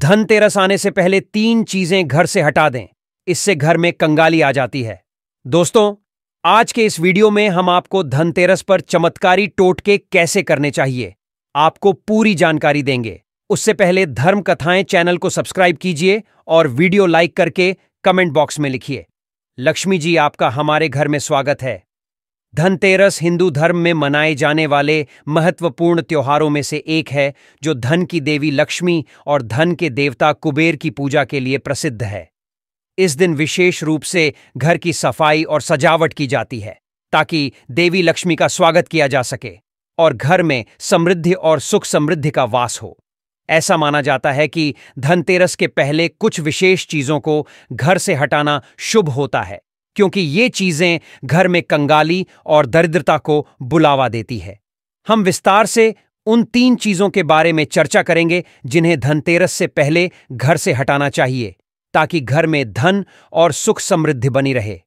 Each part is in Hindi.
धनतेरस आने से पहले तीन चीजें घर से हटा दें इससे घर में कंगाली आ जाती है दोस्तों आज के इस वीडियो में हम आपको धनतेरस पर चमत्कारी टोटके कैसे करने चाहिए आपको पूरी जानकारी देंगे उससे पहले धर्म कथाएं चैनल को सब्सक्राइब कीजिए और वीडियो लाइक करके कमेंट बॉक्स में लिखिए लक्ष्मी जी आपका हमारे घर में स्वागत है धनतेरस हिंदू धर्म में मनाए जाने वाले महत्वपूर्ण त्योहारों में से एक है जो धन की देवी लक्ष्मी और धन के देवता कुबेर की पूजा के लिए प्रसिद्ध है इस दिन विशेष रूप से घर की सफाई और सजावट की जाती है ताकि देवी लक्ष्मी का स्वागत किया जा सके और घर में समृद्धि और सुख समृद्धि का वास हो ऐसा माना जाता है कि धनतेरस के पहले कुछ विशेष चीजों को घर से हटाना शुभ होता है क्योंकि ये चीजें घर में कंगाली और दरिद्रता को बुलावा देती है हम विस्तार से उन तीन चीजों के बारे में चर्चा करेंगे जिन्हें धनतेरस से पहले घर से हटाना चाहिए ताकि घर में धन और सुख समृद्धि बनी रहे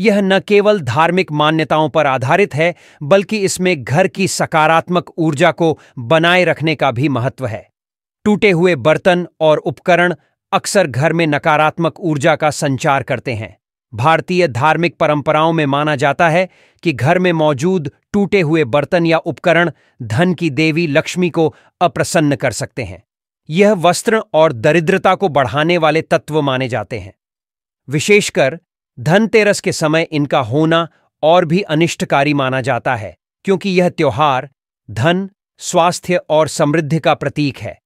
यह न केवल धार्मिक मान्यताओं पर आधारित है बल्कि इसमें घर की सकारात्मक ऊर्जा को बनाए रखने का भी महत्व है टूटे हुए बर्तन और उपकरण अक्सर घर में नकारात्मक ऊर्जा का संचार करते हैं भारतीय धार्मिक परंपराओं में माना जाता है कि घर में मौजूद टूटे हुए बर्तन या उपकरण धन की देवी लक्ष्मी को अप्रसन्न कर सकते हैं यह वस्त्र और दरिद्रता को बढ़ाने वाले तत्व माने जाते हैं विशेषकर धनतेरस के समय इनका होना और भी अनिष्टकारी माना जाता है क्योंकि यह त्योहार धन स्वास्थ्य और समृद्धि का प्रतीक है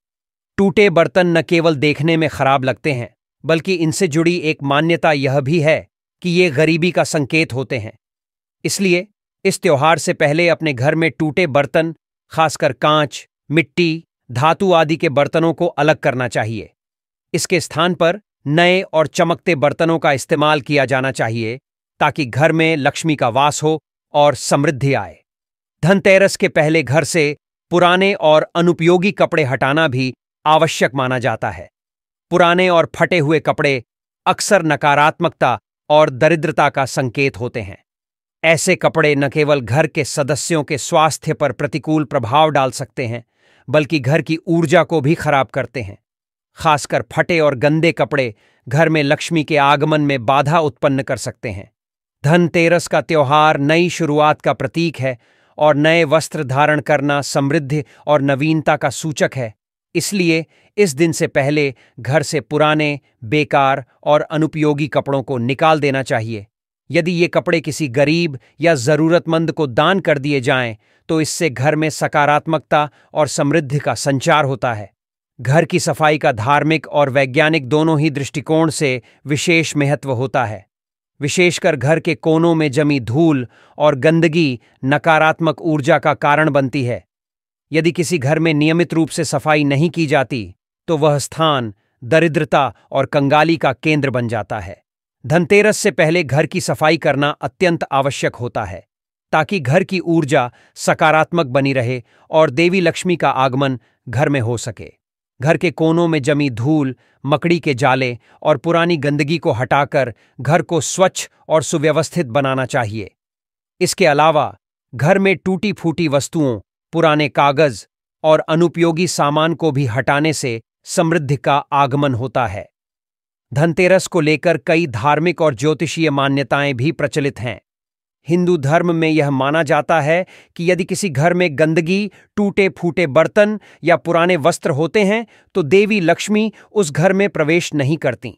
टूटे बर्तन न केवल देखने में खराब लगते हैं बल्कि इनसे जुड़ी एक मान्यता यह भी है कि ये गरीबी का संकेत होते हैं इसलिए इस त्योहार से पहले अपने घर में टूटे बर्तन खासकर कांच मिट्टी धातु आदि के बर्तनों को अलग करना चाहिए इसके स्थान पर नए और चमकते बर्तनों का इस्तेमाल किया जाना चाहिए ताकि घर में लक्ष्मी का वास हो और समृद्धि आए धनतेरस के पहले घर से पुराने और अनुपयोगी कपड़े हटाना भी आवश्यक माना जाता है पुराने और फटे हुए कपड़े अक्सर नकारात्मकता और दरिद्रता का संकेत होते हैं ऐसे कपड़े न केवल घर के सदस्यों के स्वास्थ्य पर प्रतिकूल प्रभाव डाल सकते हैं बल्कि घर की ऊर्जा को भी खराब करते हैं खासकर फटे और गंदे कपड़े घर में लक्ष्मी के आगमन में बाधा उत्पन्न कर सकते हैं धनतेरस का त्यौहार नई शुरुआत का प्रतीक है और नए वस्त्र धारण करना समृद्धि और नवीनता का सूचक है इसलिए इस दिन से पहले घर से पुराने बेकार और अनुपयोगी कपड़ों को निकाल देना चाहिए यदि ये कपड़े किसी गरीब या जरूरतमंद को दान कर दिए जाएं, तो इससे घर में सकारात्मकता और समृद्धि का संचार होता है घर की सफाई का धार्मिक और वैज्ञानिक दोनों ही दृष्टिकोण से विशेष महत्व होता है विशेषकर घर के कोनों में जमी धूल और गंदगी नकारात्मक ऊर्जा का कारण बनती है यदि किसी घर में नियमित रूप से सफाई नहीं की जाती तो वह स्थान दरिद्रता और कंगाली का केंद्र बन जाता है धनतेरस से पहले घर की सफाई करना अत्यंत आवश्यक होता है ताकि घर की ऊर्जा सकारात्मक बनी रहे और देवी लक्ष्मी का आगमन घर में हो सके घर के कोनों में जमी धूल मकड़ी के जाले और पुरानी गंदगी को हटाकर घर को स्वच्छ और सुव्यवस्थित बनाना चाहिए इसके अलावा घर में टूटी फूटी वस्तुओं पुराने कागज और अनुपयोगी सामान को भी हटाने से समृद्धि का आगमन होता है धनतेरस को लेकर कई धार्मिक और ज्योतिषीय मान्यताएं भी प्रचलित हैं हिंदू धर्म में यह माना जाता है कि यदि किसी घर में गंदगी टूटे फूटे बर्तन या पुराने वस्त्र होते हैं तो देवी लक्ष्मी उस घर में प्रवेश नहीं करती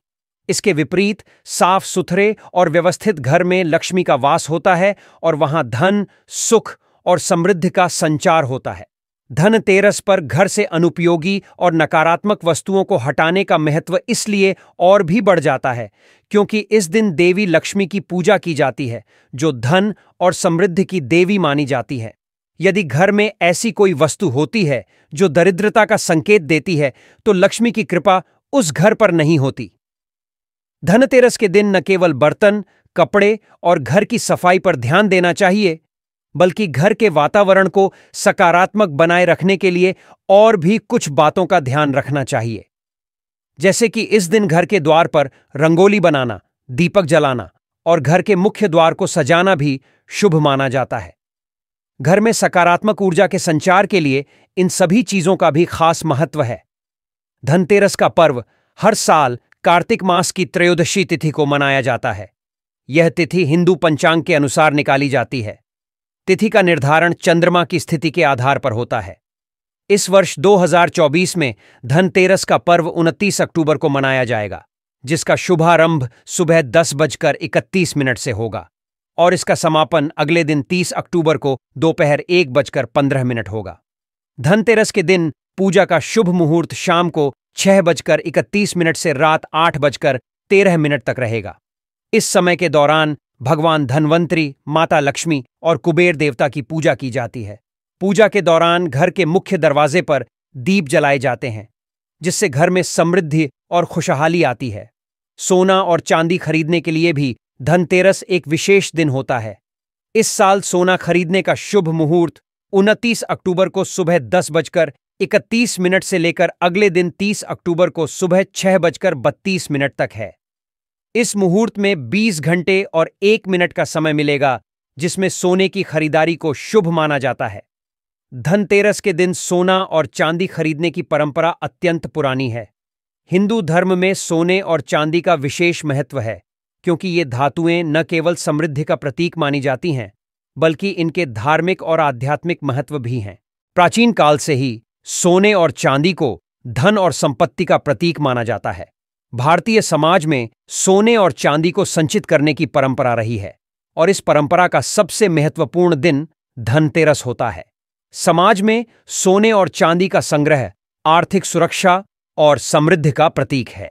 इसके विपरीत साफ सुथरे और व्यवस्थित घर में लक्ष्मी का वास होता है और वहां धन सुख और समृद्धि का संचार होता है धन तेरस पर घर से अनुपयोगी और नकारात्मक वस्तुओं को हटाने का महत्व इसलिए और भी बढ़ जाता है क्योंकि इस दिन देवी लक्ष्मी की पूजा की जाती है जो धन और समृद्धि की देवी मानी जाती है यदि घर में ऐसी कोई वस्तु होती है जो दरिद्रता का संकेत देती है तो लक्ष्मी की कृपा उस घर पर नहीं होती धनतेरस के दिन न केवल बर्तन कपड़े और घर की सफाई पर ध्यान देना चाहिए बल्कि घर के वातावरण को सकारात्मक बनाए रखने के लिए और भी कुछ बातों का ध्यान रखना चाहिए जैसे कि इस दिन घर के द्वार पर रंगोली बनाना दीपक जलाना और घर के मुख्य द्वार को सजाना भी शुभ माना जाता है घर में सकारात्मक ऊर्जा के संचार के लिए इन सभी चीजों का भी खास महत्व है धनतेरस का पर्व हर साल कार्तिक मास की त्रयोदशी तिथि को मनाया जाता है यह तिथि हिंदू पंचांग के अनुसार निकाली जाती है तिथि का निर्धारण चंद्रमा की स्थिति के आधार पर होता है इस वर्ष 2024 में धनतेरस का पर्व 29 अक्टूबर को मनाया जाएगा जिसका शुभारंभ सुबह दस बजकर इकतीस मिनट से होगा और इसका समापन अगले दिन 30 अक्टूबर को दोपहर एक बजकर पंद्रह मिनट होगा धनतेरस के दिन पूजा का शुभ मुहूर्त शाम को छह बजकर इकतीस मिनट से रात आठ बजकर तेरह मिनट तक रहेगा इस समय के दौरान भगवान धनवंतरी माता लक्ष्मी और कुबेर देवता की पूजा की जाती है पूजा के दौरान घर के मुख्य दरवाजे पर दीप जलाए जाते हैं जिससे घर में समृद्धि और खुशहाली आती है सोना और चांदी खरीदने के लिए भी धनतेरस एक विशेष दिन होता है इस साल सोना खरीदने का शुभ मुहूर्त 29 अक्टूबर को सुबह दस बजकर इकतीस मिनट से लेकर अगले दिन 30 अक्टूबर को सुबह छह बजकर बत्तीस मिनट तक है इस मुहूर्त में 20 घंटे और एक मिनट का समय मिलेगा जिसमें सोने की खरीदारी को शुभ माना जाता है धनतेरस के दिन सोना और चांदी खरीदने की परंपरा अत्यंत पुरानी है हिंदू धर्म में सोने और चांदी का विशेष महत्व है क्योंकि ये धातुएं न केवल समृद्धि का प्रतीक मानी जाती हैं बल्कि इनके धार्मिक और आध्यात्मिक महत्व भी हैं प्राचीन काल से ही सोने और चांदी को धन और संपत्ति का प्रतीक माना जाता है भारतीय समाज में सोने और चांदी को संचित करने की परंपरा रही है और इस परंपरा का सबसे महत्वपूर्ण दिन धनतेरस होता है समाज में सोने और चांदी का संग्रह आर्थिक सुरक्षा और समृद्धि का प्रतीक है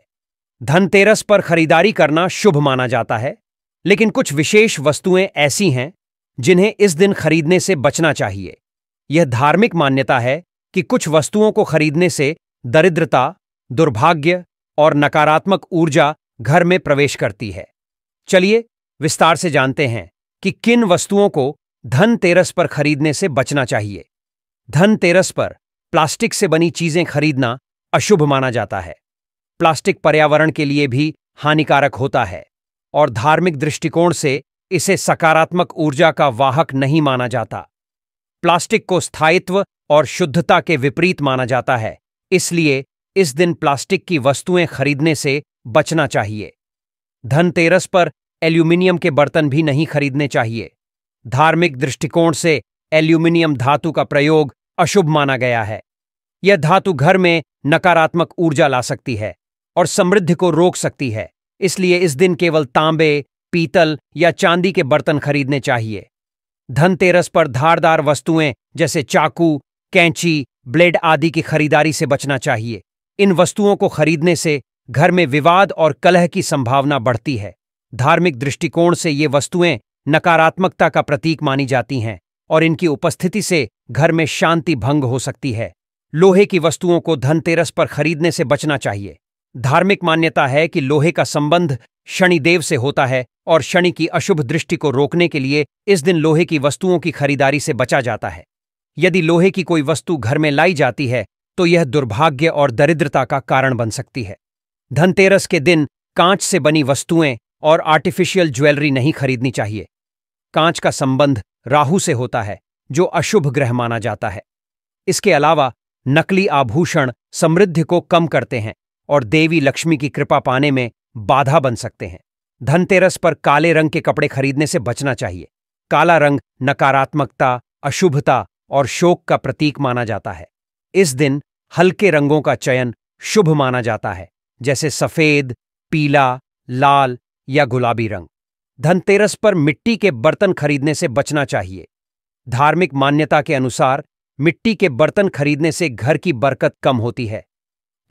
धनतेरस पर खरीदारी करना शुभ माना जाता है लेकिन कुछ विशेष वस्तुएं ऐसी हैं जिन्हें इस दिन खरीदने से बचना चाहिए यह धार्मिक मान्यता है कि कुछ वस्तुओं को खरीदने से दरिद्रता दुर्भाग्य और नकारात्मक ऊर्जा घर में प्रवेश करती है चलिए विस्तार से जानते हैं कि किन वस्तुओं को धनतेरस पर खरीदने से बचना चाहिए धनतेरस पर प्लास्टिक से बनी चीजें खरीदना अशुभ माना जाता है प्लास्टिक पर्यावरण के लिए भी हानिकारक होता है और धार्मिक दृष्टिकोण से इसे सकारात्मक ऊर्जा का वाहक नहीं माना जाता प्लास्टिक को स्थायित्व और शुद्धता के विपरीत माना जाता है इसलिए इस दिन प्लास्टिक की वस्तुएं खरीदने से बचना चाहिए धनतेरस पर एल्यूमिनियम के बर्तन भी नहीं खरीदने चाहिए धार्मिक दृष्टिकोण से एल्यूमिनियम धातु का प्रयोग अशुभ माना गया है यह धातु घर में नकारात्मक ऊर्जा ला सकती है और समृद्धि को रोक सकती है इसलिए इस दिन केवल तांबे पीतल या चांदी के बर्तन खरीदने चाहिए धनतेरस पर धारदार वस्तुएं जैसे चाकू कैंची ब्लेड आदि की खरीदारी से बचना चाहिए इन वस्तुओं को खरीदने से घर में विवाद और कलह की संभावना बढ़ती है धार्मिक दृष्टिकोण से ये वस्तुएं नकारात्मकता का प्रतीक मानी जाती हैं और इनकी उपस्थिति से घर में शांति भंग हो सकती है लोहे की वस्तुओं को धनतेरस पर खरीदने से बचना चाहिए धार्मिक मान्यता है कि लोहे का संबंध शनिदेव से होता है और शनि की अशुभ दृष्टि को रोकने के लिए इस दिन लोहे की वस्तुओं की खरीदारी से बचा जाता है यदि लोहे की कोई वस्तु घर में लाई जाती है तो यह दुर्भाग्य और दरिद्रता का कारण बन सकती है धनतेरस के दिन कांच से बनी वस्तुएं और आर्टिफिशियल ज्वेलरी नहीं खरीदनी चाहिए कांच का संबंध राहु से होता है जो अशुभ ग्रह माना जाता है इसके अलावा नकली आभूषण समृद्धि को कम करते हैं और देवी लक्ष्मी की कृपा पाने में बाधा बन सकते हैं धनतेरस पर काले रंग के कपड़े खरीदने से बचना चाहिए काला रंग नकारात्मकता अशुभता और शोक का प्रतीक माना जाता है इस दिन हल्के रंगों का चयन शुभ माना जाता है जैसे सफेद पीला लाल या गुलाबी रंग धनतेरस पर मिट्टी के बर्तन खरीदने से बचना चाहिए धार्मिक मान्यता के अनुसार मिट्टी के बर्तन खरीदने से घर की बरकत कम होती है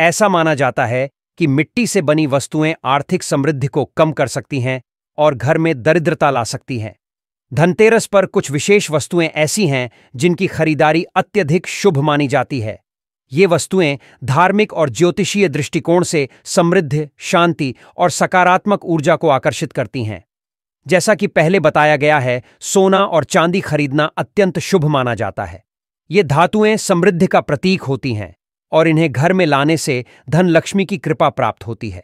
ऐसा माना जाता है कि मिट्टी से बनी वस्तुएं आर्थिक समृद्धि को कम कर सकती हैं और घर में दरिद्रता ला सकती हैं धनतेरस पर कुछ विशेष वस्तुएं ऐसी हैं जिनकी खरीदारी अत्यधिक शुभ मानी जाती है ये वस्तुएं धार्मिक और ज्योतिषीय दृष्टिकोण से समृद्ध शांति और सकारात्मक ऊर्जा को आकर्षित करती हैं जैसा कि पहले बताया गया है सोना और चांदी खरीदना अत्यंत शुभ माना जाता है ये धातुएं समृद्धि का प्रतीक होती हैं और इन्हें घर में लाने से धन लक्ष्मी की कृपा प्राप्त होती है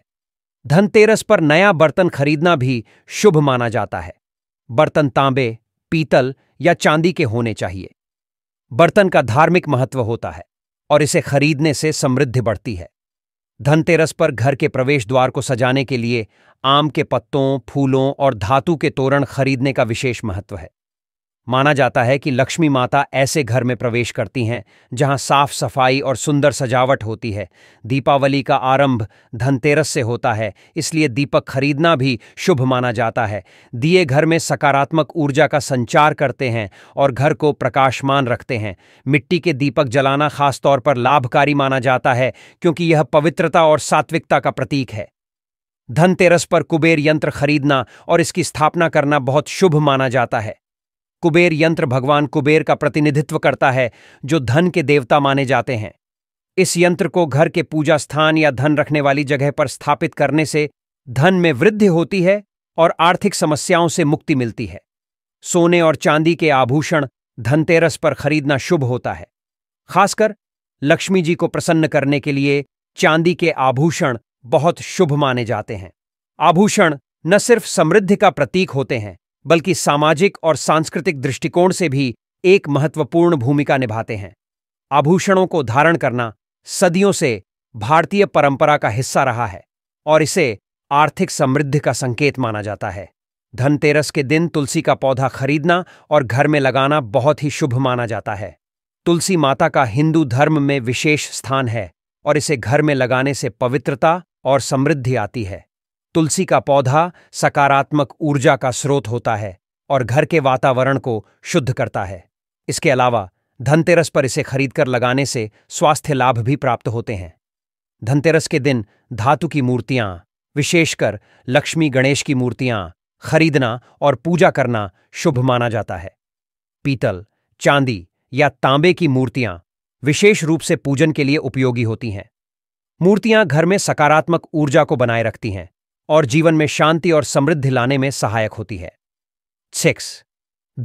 धनतेरस पर नया बर्तन खरीदना भी शुभ माना जाता है बर्तन तांबे पीतल या चांदी के होने चाहिए बर्तन का धार्मिक महत्व होता है और इसे खरीदने से समृद्धि बढ़ती है धनतेरस पर घर के प्रवेश द्वार को सजाने के लिए आम के पत्तों फूलों और धातु के तोरण खरीदने का विशेष महत्व है माना जाता है कि लक्ष्मी माता ऐसे घर में प्रवेश करती हैं जहां साफ सफाई और सुंदर सजावट होती है दीपावली का आरंभ धनतेरस से होता है इसलिए दीपक खरीदना भी शुभ माना जाता है दिए घर में सकारात्मक ऊर्जा का संचार करते हैं और घर को प्रकाशमान रखते हैं मिट्टी के दीपक जलाना खासतौर पर लाभकारी माना जाता है क्योंकि यह पवित्रता और सात्विकता का प्रतीक है धनतेरस पर कुबेर यंत्र खरीदना और इसकी स्थापना करना बहुत शुभ माना जाता है कुबेर यंत्र भगवान कुबेर का प्रतिनिधित्व करता है जो धन के देवता माने जाते हैं इस यंत्र को घर के पूजा स्थान या धन रखने वाली जगह पर स्थापित करने से धन में वृद्धि होती है और आर्थिक समस्याओं से मुक्ति मिलती है सोने और चांदी के आभूषण धनतेरस पर खरीदना शुभ होता है खासकर लक्ष्मी जी को प्रसन्न करने के लिए चांदी के आभूषण बहुत शुभ माने जाते हैं आभूषण न सिर्फ समृद्धि का प्रतीक होते हैं बल्कि सामाजिक और सांस्कृतिक दृष्टिकोण से भी एक महत्वपूर्ण भूमिका निभाते हैं आभूषणों को धारण करना सदियों से भारतीय परंपरा का हिस्सा रहा है और इसे आर्थिक समृद्धि का संकेत माना जाता है धनतेरस के दिन तुलसी का पौधा खरीदना और घर में लगाना बहुत ही शुभ माना जाता है तुलसी माता का हिंदू धर्म में विशेष स्थान है और इसे घर में लगाने से पवित्रता और समृद्धि आती है तुलसी का पौधा सकारात्मक ऊर्जा का स्रोत होता है और घर के वातावरण को शुद्ध करता है इसके अलावा धनतेरस पर इसे खरीदकर लगाने से स्वास्थ्य लाभ भी प्राप्त होते हैं धनतेरस के दिन धातु की मूर्तियां विशेषकर लक्ष्मी गणेश की मूर्तियां खरीदना और पूजा करना शुभ माना जाता है पीतल चांदी या तांबे की मूर्तियां विशेष रूप से पूजन के लिए उपयोगी होती हैं मूर्तियां घर में सकारात्मक ऊर्जा को बनाए रखती हैं और जीवन में शांति और समृद्धि लाने में सहायक होती है सिक्स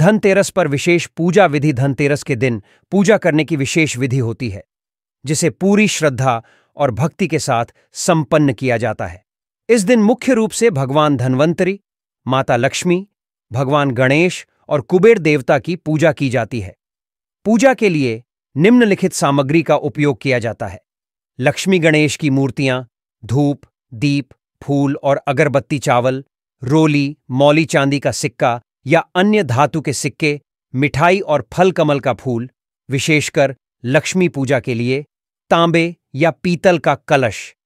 धनतेरस पर विशेष पूजा विधि धनतेरस के दिन पूजा करने की विशेष विधि होती है जिसे पूरी श्रद्धा और भक्ति के साथ संपन्न किया जाता है इस दिन मुख्य रूप से भगवान धनवंतरी माता लक्ष्मी भगवान गणेश और कुबेर देवता की पूजा की जाती है पूजा के लिए निम्नलिखित सामग्री का उपयोग किया जाता है लक्ष्मी गणेश की मूर्तियां धूप दीप फूल और अगरबत्ती चावल रोली मौली चांदी का सिक्का या अन्य धातु के सिक्के मिठाई और फल कमल का फूल विशेषकर लक्ष्मी पूजा के लिए तांबे या पीतल का कलश